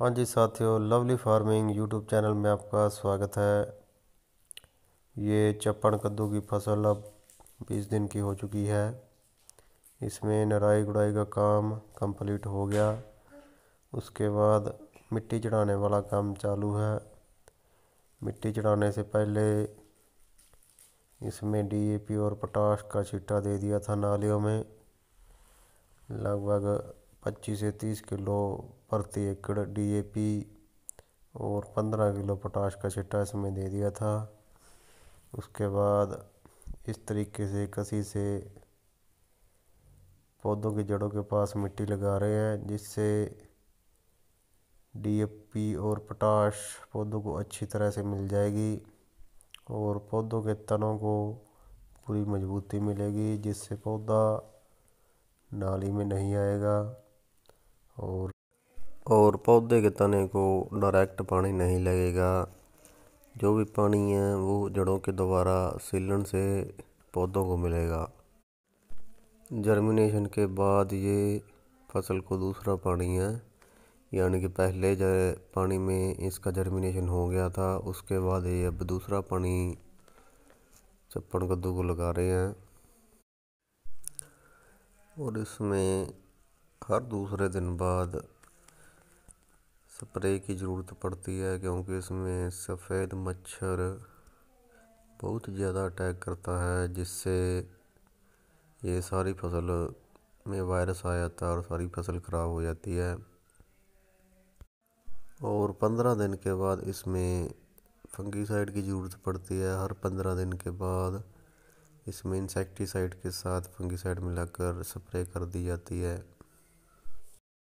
हाँ जी साथियों lovely farming YouTube channel में आपका स्वागत है ये चप्पन कद्दू की फसल अब बीस दिन की हो चुकी है इसमें नराई गुड़ाई का काम कंप्लीट हो गया उसके बाद मिट्टी चढ़ाने वाला काम चालू है मिट्टी चढ़ाने से पहले इसमें डीएपी और पोटाश का छिट्टा दे दिया था नालियों में लगभग पच्चीस से तीस किलो प्रति एकड़ डी.ए.पी और पंद्रह किलो पोटाश का छिट्टा इसमें दे दिया था उसके बाद इस तरीके से कसी से पौधों की जड़ों के पास मिट्टी लगा रहे हैं जिससे डीएपी और पोटाश पौधों को अच्छी तरह से मिल जाएगी और पौधों के तनों को पूरी मजबूती मिलेगी जिससे पौधा नाली में नहीं आएगा और और पौधे के तने को डायरेक्ट पानी नहीं लगेगा जो भी पानी है वो जड़ों के द्वारा सीलन से पौधों को मिलेगा जर्मिनेशन के बाद ये फसल को दूसरा पानी है यानी कि पहले जो पानी में इसका जर्मिनेशन हो गया था उसके बाद ये अब दूसरा पानी चप्पन कद्दू को लगा रहे हैं और इसमें हर दूसरे दिन बाद स्प्रे की ज़रूरत पड़ती है क्योंकि इसमें सफ़ेद मच्छर बहुत ज़्यादा अटैक करता है जिससे ये सारी फसल में वायरस आ जाता है और सारी फसल ख़राब हो जाती है और पंद्रह दिन के बाद इसमें फंगीसाइड की ज़रूरत पड़ती है हर पंद्रह दिन के बाद इसमें इंसेक्टिसाइड के साथ फंगीसाइड मिलाकर स्प्रे कर दी जाती है